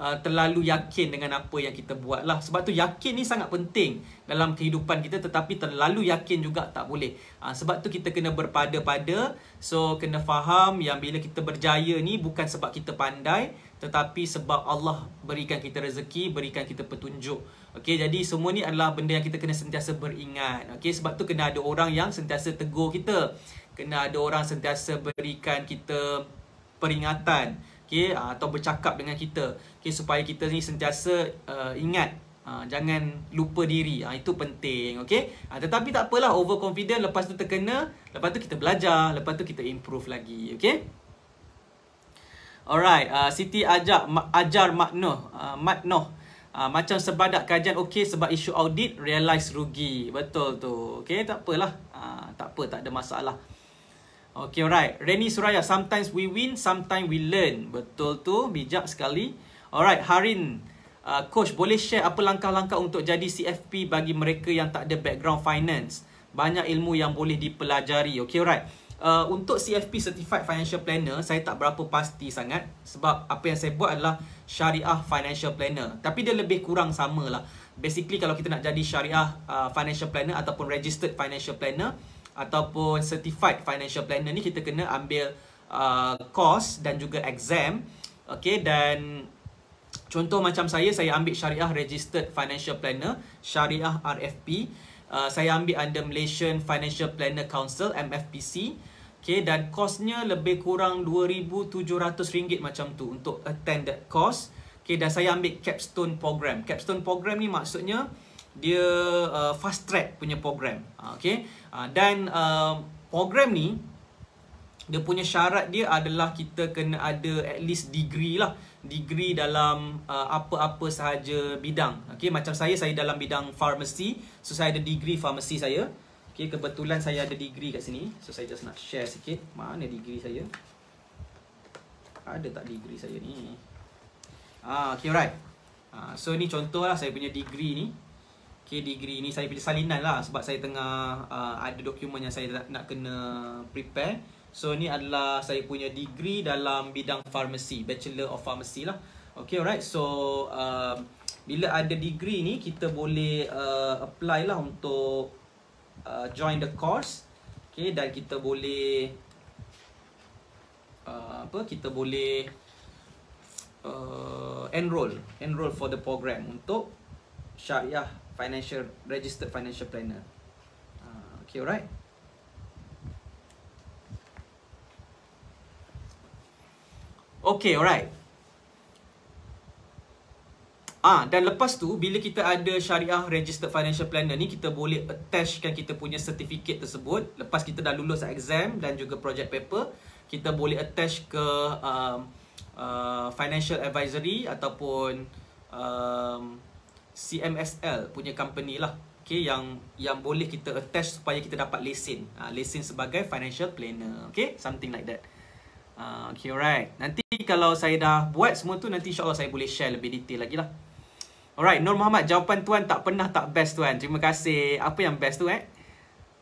ha, terlalu yakin dengan apa yang kita buat lah. Sebab tu yakin ni sangat penting dalam kehidupan kita tetapi terlalu yakin juga tak boleh. Ha, sebab tu kita kena berpada-pada. So kena faham yang bila kita berjaya ni bukan sebab kita pandai tetapi sebab Allah berikan kita rezeki, berikan kita petunjuk. Okey, jadi semua ni adalah benda yang kita kena sentiasa beringat. Okey, sebab tu kena ada orang yang sentiasa tegur kita. Kena ada orang sentiasa berikan kita peringatan. Okey, ah, atau bercakap dengan kita. Okey, supaya kita ni sentiasa uh, ingat Ha, jangan lupa diri ha, Itu penting okay? ha, Tetapi tak apalah Overconfident Lepas tu terkena Lepas tu kita belajar Lepas tu kita improve lagi Okay Alright, uh, Siti ajar, ma ajar makna, uh, makna. Uh, macam sebadak kajian okey sebab isu audit realize rugi. Betul tu. Okey, tak apalah. Uh, tak apa, tak ada masalah. Okey, alright. Reni Suraya, sometimes we win, sometimes we learn. Betul tu, bijak sekali. Alright, Harin. Uh, coach, boleh share apa langkah-langkah untuk jadi CFP bagi mereka yang tak ada background finance? Banyak ilmu yang boleh dipelajari. Okey, alright. Uh, untuk CFP Certified Financial Planner saya tak berapa pasti sangat sebab apa yang saya buat adalah Syariah Financial Planner tapi dia lebih kurang sama lah basically kalau kita nak jadi Syariah uh, Financial Planner ataupun Registered Financial Planner ataupun Certified Financial Planner ni kita kena ambil uh, course dan juga exam okay dan contoh macam saya saya ambil Syariah Registered Financial Planner Syariah RFP Uh, saya ambil under Malaysian Financial Planner Council MFPC Okay, dan kosnya lebih kurang RM2,700 macam tu untuk attend that course. Okay, dan saya ambil capstone program. Capstone program ni maksudnya dia uh, fast track punya program. Okay, uh, ah, dan uh, program ni dia punya syarat dia adalah kita kena ada at least degree lah. Degree dalam uh, apa-apa sahaja bidang. Okay, ah, macam saya, saya dalam bidang farmasi, So, saya ada degree farmasi saya. Okay, kebetulan saya ada degree kat sini. So, saya just nak share sikit mana degree saya. Ada tak degree saya ni? Ah, okay, alright. Ah, so, ni contoh lah saya punya degree ni. Okay, degree ni saya pilih salinan lah sebab saya tengah uh, ada dokumen yang saya nak, nak kena prepare. So, ni adalah saya punya degree dalam bidang farmasi. Bachelor of Pharmacy lah. Okay, alright. So, uh, bila ada degree ni, kita boleh uh, apply lah untuk uh, join the course okay dan kita boleh uh, apa kita boleh uh, enroll enroll for the program untuk syariah financial registered financial planner uh, okay alright okay alright Ah ha, dan lepas tu bila kita ada syariah registered financial planner ni kita boleh attachkan kita punya sertifikat tersebut lepas kita dah lulus exam dan juga project paper kita boleh attach ke um, uh, financial advisory ataupun um, CMSL punya company lah okay, yang yang boleh kita attach supaya kita dapat lesen ha, ah, lesen sebagai financial planner okay something like that uh, okay alright nanti kalau saya dah buat semua tu nanti insyaallah saya boleh share lebih detail lagi lah Alright, Nur Muhammad, jawapan tuan tak pernah tak best tuan. Terima kasih. Apa yang best tu eh?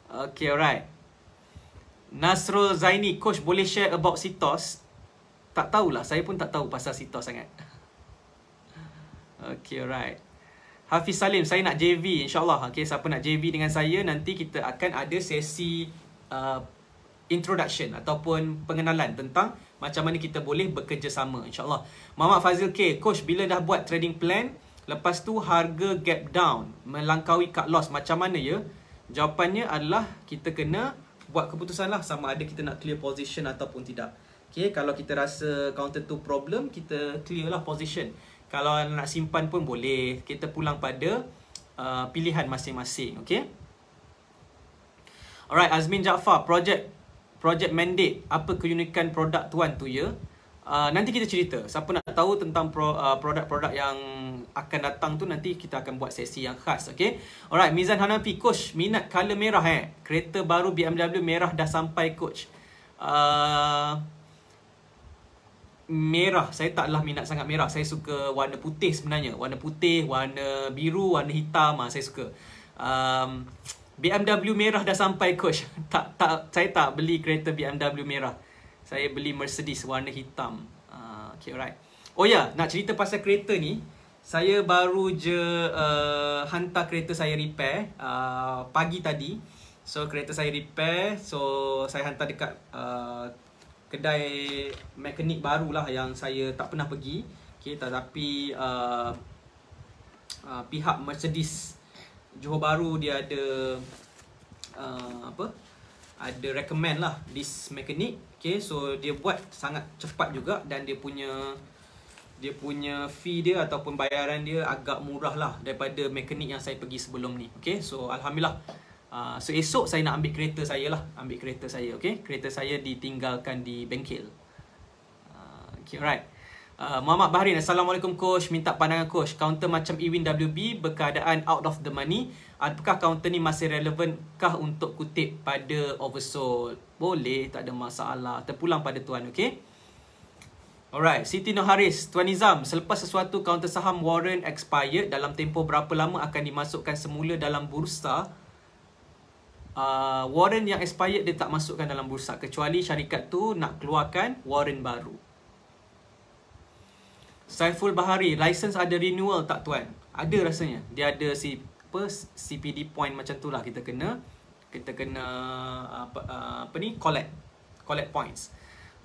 Okay, alright. Nasrul Zaini, coach boleh share about Sitos? Tak tahulah, saya pun tak tahu pasal Sitos sangat. Okay, alright. Hafiz Salim, saya nak JV insyaAllah. Okay, siapa nak JV dengan saya, nanti kita akan ada sesi uh, introduction ataupun pengenalan tentang macam mana kita boleh bekerjasama insyaAllah. Muhammad Fazil K, coach bila dah buat trading plan, Lepas tu harga gap down melangkaui cut loss macam mana ya? Jawapannya adalah kita kena buat keputusan lah sama ada kita nak clear position ataupun tidak. Okay, kalau kita rasa counter tu problem, kita clear lah position. Kalau nak simpan pun boleh. Kita pulang pada uh, pilihan masing-masing. Okay. Alright, Azmin Jaafar, project project mandate. Apa keunikan produk tuan tu ya? Uh, nanti kita cerita. Siapa nak tahu tentang uh, produk-produk yang akan datang tu nanti kita akan buat sesi yang khas okey alright Mizan Hanafi coach minat color merah eh kereta baru BMW merah dah sampai coach uh, merah saya taklah minat sangat merah saya suka warna putih sebenarnya warna putih warna biru warna hitam ah saya suka um, BMW merah dah sampai coach tak tak saya tak beli kereta BMW merah saya beli Mercedes warna hitam uh, ah, okay alright Oh ya, yeah. nak cerita pasal kereta ni, saya baru je uh, hantar kereta saya repair uh, pagi tadi. So kereta saya repair, so saya hantar dekat uh, kedai mekanik barulah yang saya tak pernah pergi. Okey, tetapi uh, uh, pihak Mercedes Johor Baru dia ada uh, apa? Ada recommend lah this mekanik. Okey, so dia buat sangat cepat juga dan dia punya dia punya fee dia ataupun bayaran dia agak murah lah daripada mekanik yang saya pergi sebelum ni. Okay, so Alhamdulillah. Uh, so esok saya nak ambil kereta saya lah. Ambil kereta saya, okay. Kereta saya ditinggalkan di bengkel. Uh, okay, alright. Uh, Muhammad Bahrin, Assalamualaikum Coach. Minta pandangan Coach. Counter macam Ewin WB berkeadaan out of the money. Adakah counter ni masih relevan kah untuk kutip pada oversold? Boleh, tak ada masalah. Terpulang pada tuan, okay. Alright, Siti Haris, Tuan Nizam, selepas sesuatu kaunter saham Warren expired, dalam tempoh berapa lama akan dimasukkan semula dalam bursa? Uh, ah, warrant yang expired dia tak masukkan dalam bursa kecuali syarikat tu nak keluarkan Warren baru. Saiful Bahari, license ada renewal tak tuan? Ada rasanya. Dia ada si apa CPD point macam tu lah kita kena kita kena ah, apa, ah, apa ni collect collect points.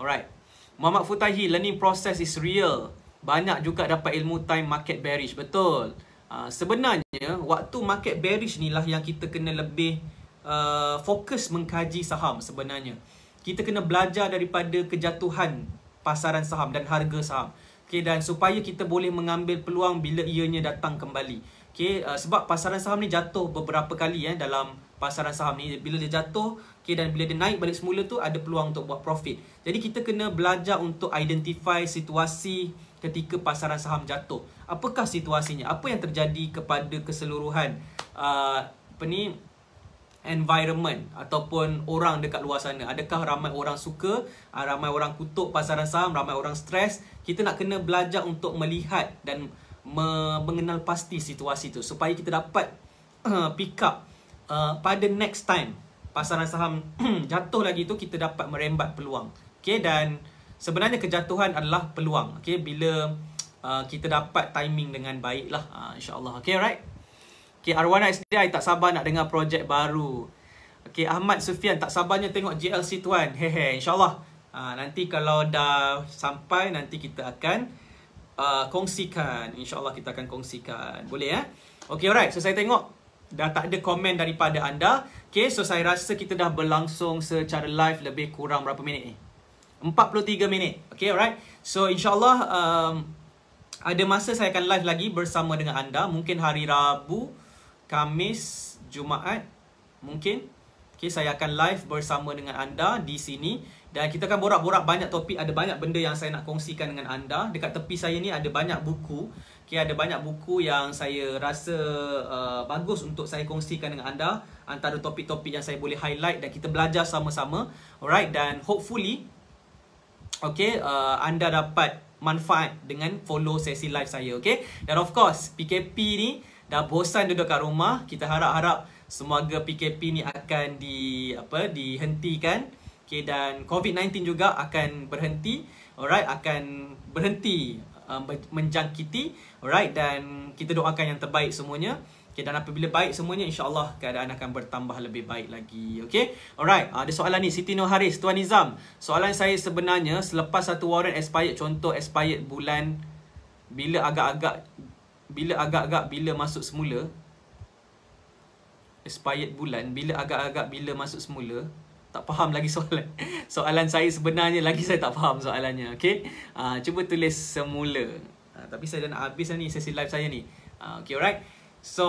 Alright. Muhammad Futahi, learning process is real. Banyak juga dapat ilmu time market bearish. Betul. Uh, sebenarnya, waktu market bearish ni lah yang kita kena lebih uh, fokus mengkaji saham sebenarnya. Kita kena belajar daripada kejatuhan pasaran saham dan harga saham. Okay, dan supaya kita boleh mengambil peluang bila ianya datang kembali. Okay, uh, sebab pasaran saham ni jatuh beberapa kali eh, dalam pasaran saham ni. Bila dia jatuh, Okay, dan bila dia naik balik semula tu ada peluang untuk buat profit. Jadi kita kena belajar untuk identify situasi ketika pasaran saham jatuh. Apakah situasinya? Apa yang terjadi kepada keseluruhan uh, apa ni environment ataupun orang dekat luar sana? Adakah ramai orang suka, uh, ramai orang kutuk pasaran saham, ramai orang stres? Kita nak kena belajar untuk melihat dan me- mengenal pasti situasi tu supaya kita dapat uh, pick up uh, pada next time pasaran saham jatuh lagi tu kita dapat merembat peluang. Okey dan sebenarnya kejatuhan adalah peluang. Okey bila uh, kita dapat timing dengan baiklah uh, ah, insya-Allah. Okey right? Okey Arwana SDI tak sabar nak dengar projek baru. Okey Ahmad Sufian tak sabarnya tengok GLC tuan. Hehe insya-Allah. Uh, nanti kalau dah sampai nanti kita akan uh, kongsikan. Insya-Allah kita akan kongsikan. Boleh eh? Okey alright. So saya tengok dah tak ada komen daripada anda. Okay, so saya rasa kita dah berlangsung secara live lebih kurang berapa minit ni? 43 minit. Okay, alright. So, insyaAllah um, ada masa saya akan live lagi bersama dengan anda. Mungkin hari Rabu, Kamis, Jumaat. Mungkin. Okay, saya akan live bersama dengan anda di sini. Dan kita akan borak-borak banyak topik. Ada banyak benda yang saya nak kongsikan dengan anda. Dekat tepi saya ni ada banyak buku. Buku. Okay, ada banyak buku yang saya rasa uh, bagus untuk saya kongsikan dengan anda antara topik-topik yang saya boleh highlight dan kita belajar sama-sama. Alright, dan hopefully okay, uh, anda dapat manfaat dengan follow sesi live saya. Okay? Dan of course, PKP ni dah bosan duduk kat rumah. Kita harap-harap semoga PKP ni akan di apa dihentikan. Okay, dan COVID-19 juga akan berhenti. Alright, akan berhenti uh, menjangkiti alright dan kita doakan yang terbaik semuanya okay, dan apabila baik semuanya insyaallah keadaan akan bertambah lebih baik lagi okay? alright ada soalan ni Siti Nur Haris tuan Nizam soalan saya sebenarnya selepas satu warren expired contoh expired bulan bila agak-agak bila agak-agak bila masuk semula expired bulan bila agak-agak bila masuk semula tak faham lagi soalan. Soalan saya sebenarnya lagi saya tak faham soalannya. Okay. Uh, ah, cuba tulis semula. Uh, tapi saya dah nak habis ni sesi live saya ni. Uh, ah, okay alright. So...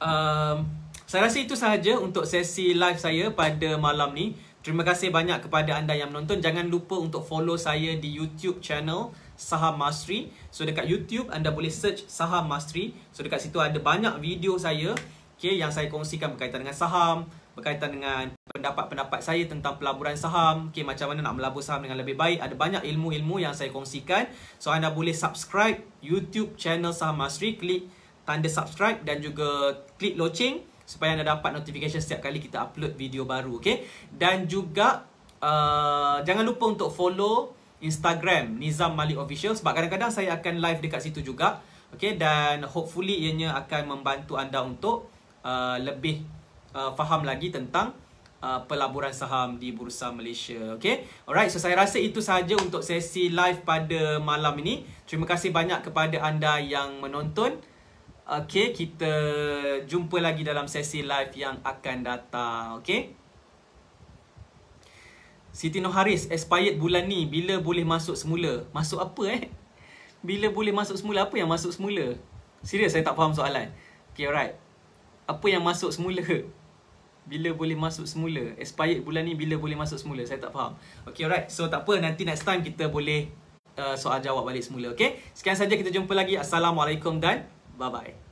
Um, saya rasa itu sahaja untuk sesi live saya pada malam ni. Terima kasih banyak kepada anda yang menonton. Jangan lupa untuk follow saya di YouTube channel Saham Mastery. So dekat YouTube anda boleh search Saham Mastery. So dekat situ ada banyak video saya okay, yang saya kongsikan berkaitan dengan saham, berkaitan dengan pendapat-pendapat saya tentang pelaburan saham, okay, macam mana nak melabur saham dengan lebih baik. Ada banyak ilmu-ilmu yang saya kongsikan. So, anda boleh subscribe YouTube channel Saham Mastery. Klik tanda subscribe dan juga klik loceng supaya anda dapat notifikasi setiap kali kita upload video baru. Okay? Dan juga, uh, jangan lupa untuk follow Instagram Nizam Malik Official sebab kadang-kadang saya akan live dekat situ juga. Okay? Dan hopefully ianya akan membantu anda untuk uh, lebih uh, faham lagi tentang uh, pelaburan saham di Bursa Malaysia. Okay? Alright, so saya rasa itu sahaja untuk sesi live pada malam ini. Terima kasih banyak kepada anda yang menonton. Okay, kita jumpa lagi dalam sesi live yang akan datang. Okay? Siti Noharis, expired bulan ni, bila boleh masuk semula? Masuk apa eh? Bila boleh masuk semula? Apa yang masuk semula? Serius, saya tak faham soalan. Okay, alright. Apa yang masuk semula? bila boleh masuk semula expired bulan ni bila boleh masuk semula saya tak faham Okay, alright so tak apa nanti next time kita boleh uh, soal jawab balik semula Okay? sekian saja kita jumpa lagi assalamualaikum dan bye bye